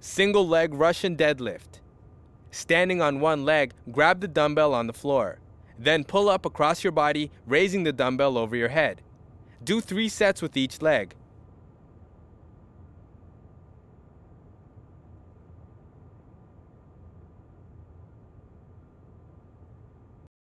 single leg Russian deadlift. Standing on one leg, grab the dumbbell on the floor. Then pull up across your body, raising the dumbbell over your head. Do three sets with each leg.